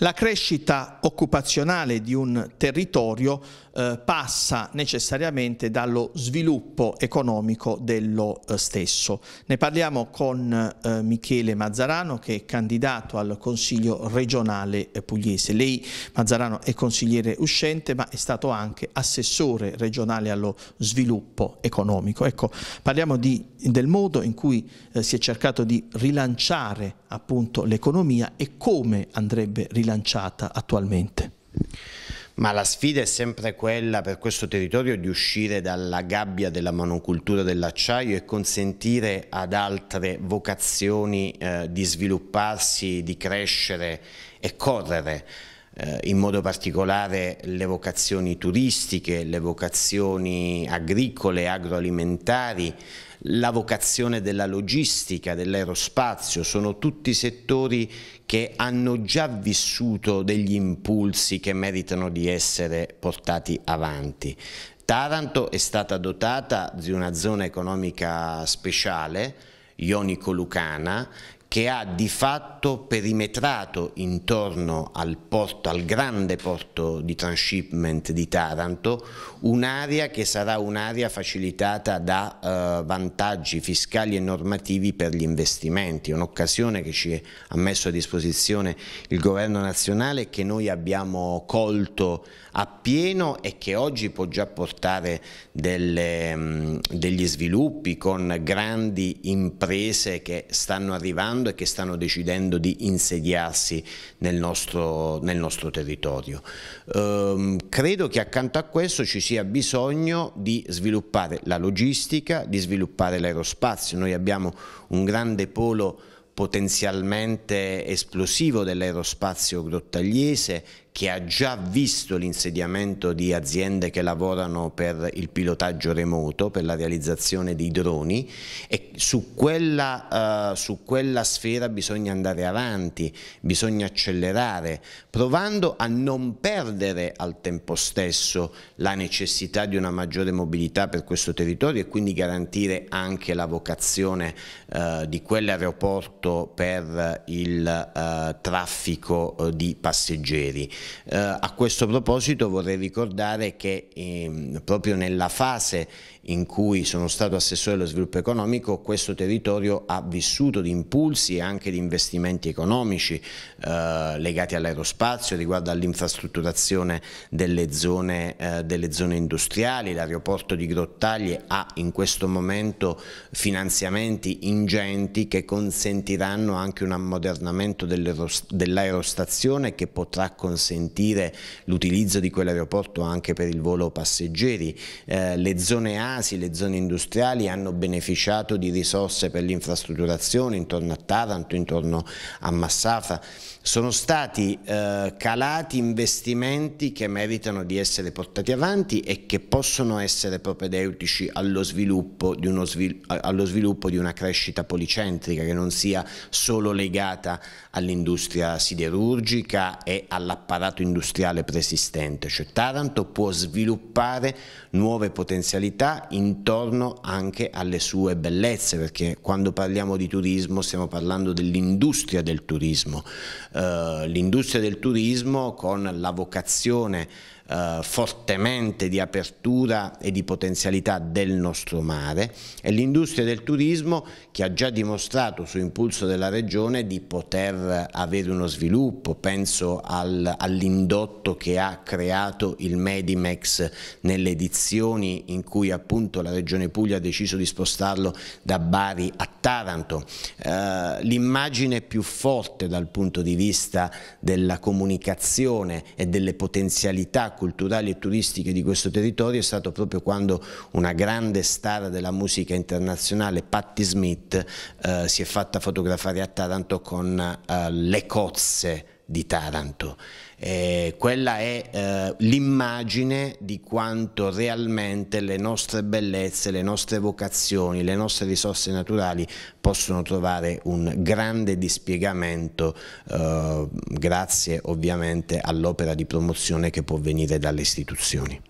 la crescita occupazionale di un territorio eh, passa necessariamente dallo sviluppo economico dello eh, stesso. Ne parliamo con eh, Michele Mazzarano che è candidato al Consiglio regionale eh, pugliese. Lei Mazzarano è consigliere uscente ma è stato anche assessore regionale allo sviluppo economico. Ecco, parliamo di, del modo in cui eh, si è cercato di rilanciare l'economia e come andrebbe rilanciata attualmente ma la sfida è sempre quella per questo territorio di uscire dalla gabbia della monocultura dell'acciaio e consentire ad altre vocazioni eh, di svilupparsi, di crescere e correre. Eh, in modo particolare le vocazioni turistiche, le vocazioni agricole, agroalimentari, la vocazione della logistica, dell'aerospazio, sono tutti settori che hanno già vissuto degli impulsi che meritano di essere portati avanti. Taranto è stata dotata di una zona economica speciale, Ionico-Lucana, che ha di fatto perimetrato intorno al, porto, al grande porto di transshipment di Taranto un'area che sarà un'area facilitata da eh, vantaggi fiscali e normativi per gli investimenti, un'occasione che ci ha messo a disposizione il governo nazionale che noi abbiamo colto appieno e che oggi può già portare delle, mm, degli sviluppi con grandi imprese che stanno arrivando stanno e che stanno decidendo di insediarsi nel nostro, nel nostro territorio. Ehm, credo che accanto a questo ci sia bisogno di sviluppare la logistica, di sviluppare l'aerospazio. Noi abbiamo un grande polo potenzialmente esplosivo dell'aerospazio grottagliese che ha già visto l'insediamento di aziende che lavorano per il pilotaggio remoto, per la realizzazione di droni e su quella, uh, su quella sfera bisogna andare avanti, bisogna accelerare, provando a non perdere al tempo stesso la necessità di una maggiore mobilità per questo territorio e quindi garantire anche la vocazione uh, di quell'aeroporto soprattutto per il eh, traffico eh, di passeggeri. Eh, a questo proposito vorrei ricordare che ehm, proprio nella fase in cui sono stato assessore dello sviluppo economico, questo territorio ha vissuto di impulsi e anche di investimenti economici eh, legati all'aerospazio, riguardo all'infrastrutturazione delle, zone, eh, delle zone industriali, l'aeroporto di Grottaglie ha in questo momento finanziamenti ingenti che consentono consentiranno anche un ammodernamento dell'aerostazione che potrà consentire l'utilizzo di quell'aeroporto anche per il volo passeggeri. Eh, le zone ASI, le zone industriali hanno beneficiato di risorse per l'infrastrutturazione intorno a Taranto, intorno a Massafra. Sono stati eh, calati investimenti che meritano di essere portati avanti e che possono essere propedeutici allo sviluppo di, svil allo sviluppo di una crescita policentrica che non sia sia solo legata all'industria siderurgica e all'apparato industriale preesistente, cioè Taranto può sviluppare nuove potenzialità intorno anche alle sue bellezze, perché quando parliamo di turismo stiamo parlando dell'industria del turismo, eh, l'industria del turismo con la vocazione eh, fortemente di apertura e di potenzialità del nostro mare e l'industria del turismo che ha già dimostrato su impulso della regione di poter avere uno sviluppo, penso al, all'indotto che ha creato il Medimex nelle edizioni in cui appunto la regione Puglia ha deciso di spostarlo da Bari a Taranto, eh, l'immagine più forte dal punto di vista della comunicazione e delle potenzialità culturali e turistiche di questo territorio è stato proprio quando una grande star della musica internazionale, Patti Smith, eh, si è fatta fotografare a Taranto con eh, le cozze di Taranto. Eh, quella è eh, l'immagine di quanto realmente le nostre bellezze, le nostre vocazioni, le nostre risorse naturali possono trovare un grande dispiegamento eh, grazie ovviamente all'opera di promozione che può venire dalle istituzioni.